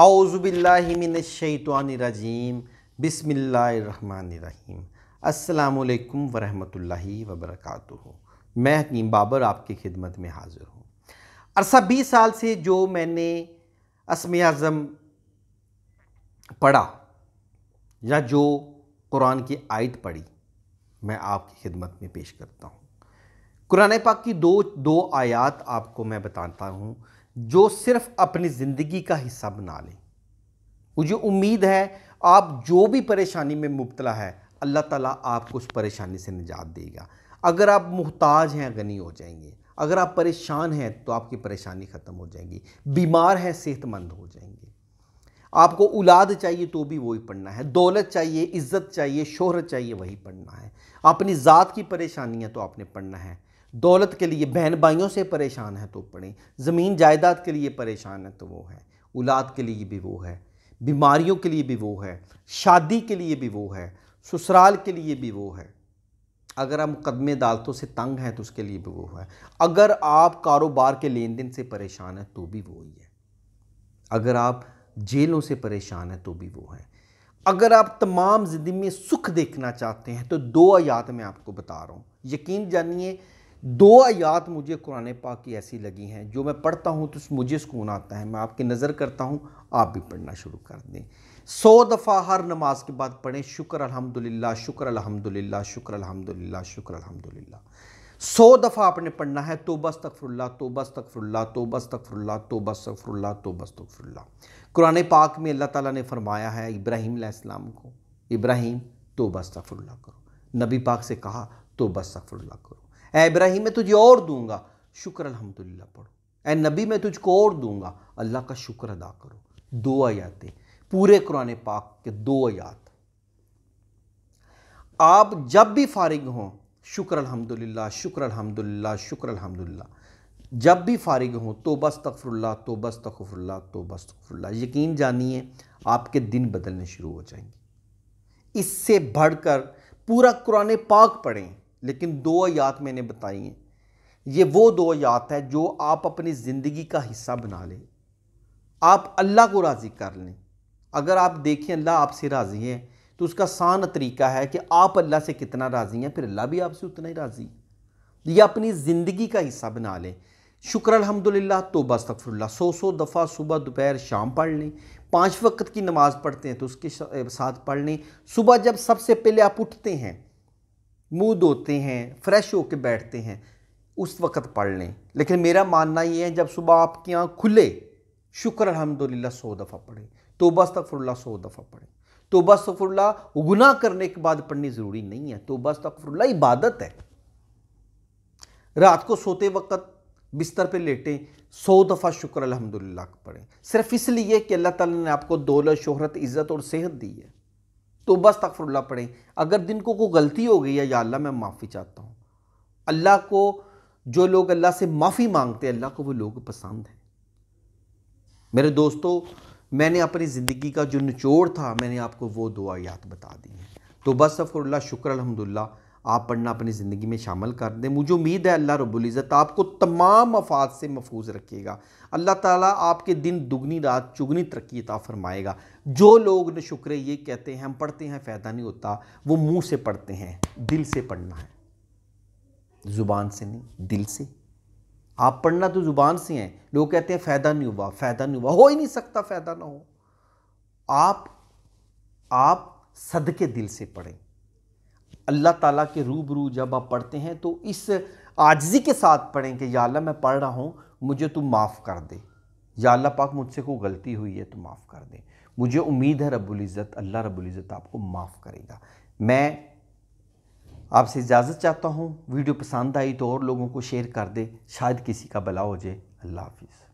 आउज़बिल्लिमिनशैतवानरजीम बिसमीम अल्लाम वरहमतुल्लि वबरक मैं हकीम बाबर आपकी खिदमत में हाज़िर हूँ अरसा बीस साल से जो मैंने असम अज़म पढ़ा या जो कुरान की आयत पढ़ी मैं आपकी खिदमत में पेश करता हूँ कुरान पाक की दो दो आयात आपको मैं बताता हूँ जो सिर्फ अपनी ज़िंदगी का हिस्सा बना लें मुझे उम्मीद है आप जो भी परेशानी में मुबतला है अल्लाह ताला आपको उस परेशानी से निजात देगा अगर आप मोहताज हैं गनी हो जाएंगे अगर आप परेशान हैं तो आपकी परेशानी ख़त्म हो जाएगी बीमार हैं सेहतमंद हो जाएंगे आपको औलाद चाहिए तो भी वही पढ़ना है दौलत चाहिए इज़्ज़त चाहिए शोहरत चाहिए वही पढ़ना है अपनी ज़ात की परेशानियाँ तो आपने पढ़ना है दौलत के लिए बहन भाइयों से परेशान है तो पढ़ें ज़मीन जायदाद के लिए परेशान है तो वो है औलाद के लिए भी वो है बीमारियों के लिए भी वो है शादी के लिए भी वो है ससुराल के लिए भी वो है अगर हम मुकदमे अदालतों से तंग हैं तो उसके लिए भी वो है अगर आप कारोबार के लेन देन से परेशान हैं तो भी वो ही है अगर आप जेलों से परेशान हैं तो भी वो है अगर आप तमाम ज़िंदगी में सुख देखना चाहते हैं तो दो आयात मैं आपको बता रहा हूँ यकीन जानिए दो आयात मुझे कुरान पाक की ऐसी लगी हैं जो मैं पढ़ता हूँ तो मुझे सुकून आता है मैं आपकी नज़र करता हूँ आप भी पढ़ना शुरू कर दें सौ दफ़ा हर नमाज के बाद पढ़ें शुक्र अल्हम्दुलिल्लाह शुक्र अल्हम्दुलिल्लाह शुक्र अल्हम्दुलिल्लाह शुक्र अल्हम्दुलिल्लाह सौ दफ़ा आपने पढ़ना है तो बस तकफरल्ला तो बस तकफरल्ला तो बस तकफरल्ला तो बस तकफरल्ला तो बस तकफरल्ला कुरान पाक में अल्लाह ताला ने फरमाया है इब्राहिम को इब्राहिम तो बस तकफरल्ला करो नबी पाक से कहा तो बस तकफरल्ला करो इब्राहिम मैं तुझे और दूंगा शुक्र अलहमदिल्ला पढ़ो ए नबी मैं तुझको और दूंगा अल्लाह का शुक्र अदा करो दो आयातें पूरे कुरान पाक के दो आयात आप जब भी फारिग हों शुक्र अलहमदिल्ला शुक्र अलहमदिल्ला शुक्र अलहमदिल्ला जब भी फारिग हों तो बस तकफरल्ला तो बस तकफरल्ला तो बस तकफरल्ला यकीन जानिए आपके दिन बदलने शुरू हो जाएंगे इससे बढ़कर पूरा कुरान पाक पढ़ें लेकिन दो आयात मैंने बताई हैं ये वो दो आयात है जो आप अपनी ज़िंदगी का हिस्सा बना लें आप अल्लाह को राज़ी कर लें अगर आप देखें अल्लाह आपसे राज़ी हैं तो उसका आसान तरीका है कि आप अल्लाह से कितना राज़ी हैं फिर अल्लाह भी आपसे उतना ही राज़ी है ये अपनी ज़िंदगी का हिस्सा बना लें शुक्र अलहमदिल्ला तो बस तकफरल्ला सौ सौ दफ़ा सुबह दोपहर शाम पढ़ लें पाँच वक्त की नमाज़ पढ़ते हैं तो उसके साथ पढ़ लें सुबह जब सबसे पहले आप उठते हैं मुँह धोते हैं फ्रेश होके बैठते हैं उस वक्त पढ़ लें लेकिन मेरा मानना ये है जब सुबह आपकी आँख खुले शुक्र अलहमदिल्ला सौ दफ़ा पढ़े तो बस तफरल्ला सौ दफ़ा तो तोबा तफरल्ला गुनाह करने के बाद पढ़नी ज़रूरी नहीं है तो बस तफरल्ला इबादत है रात को सोते वक्त बिस्तर पे लेटें सौ दफ़ा शुक्र अलहमदिल्ला पढ़ें सिर्फ इसलिए कि अल्लाह ताला ने आपको दौलत शोहरत इज़्ज़त और सेहत दी है तो बस तकफरल्ला पढ़ें अगर दिन को कोई गलती हो गई है या अल्लाह मैं माफ़ी चाहता हूँ अल्लाह को जो लोग अल्लाह से माफ़ी मांगते हैं अल्लाह को वो लोग पसंद हैं मेरे दोस्तों मैंने अपनी ज़िंदगी का जो निचोड़ था मैंने आपको वो दुआयात बता दी है तो बस तकफरल्ला शुक्र अलहमदिल्ला आप पढ़ना अपनी ज़िंदगी में शामिल कर दें मुझे उम्मीद है अल्लाह रबुल्ज़त आपको तमाम अफाद से महफूज रखिएगा अल्लाह ताला आपके दिन दुगनी रात चुगनी तरक्की ता फरमाएगा जो लोग न शुक्र ये कहते हैं हम पढ़ते हैं फ़ायदा नहीं होता वो मुँह से पढ़ते हैं दिल से पढ़ना है ज़ुबान से नहीं दिल से आप पढ़ना तो ज़ुबान से हैं लोग कहते हैं फ़ायदा नहीं हुआ फ़ायदा नहीं हुआ हो ही नहीं सकता फ़ायदा ना हो आप आप सदके दिल से पढ़ें अल्लाह ताला के रूबरू जब आप पढ़ते हैं तो इस आजजी के साथ पढ़ें कि या अल्लाह मैं पढ़ रहा हूँ मुझे तू माफ़ कर दे या अल्लाह पाक मुझसे कोई गलती हुई है तो माफ़ कर दे मुझे उम्मीद है रबुल्ज़त अल्लाह रबुल्ज़त आपको माफ़ करेगा मैं आपसे इजाज़त चाहता हूँ वीडियो पसंद आई तो और लोगों को शेयर कर दे शायद किसी का भला हो जाए अल्लाह हाफिज़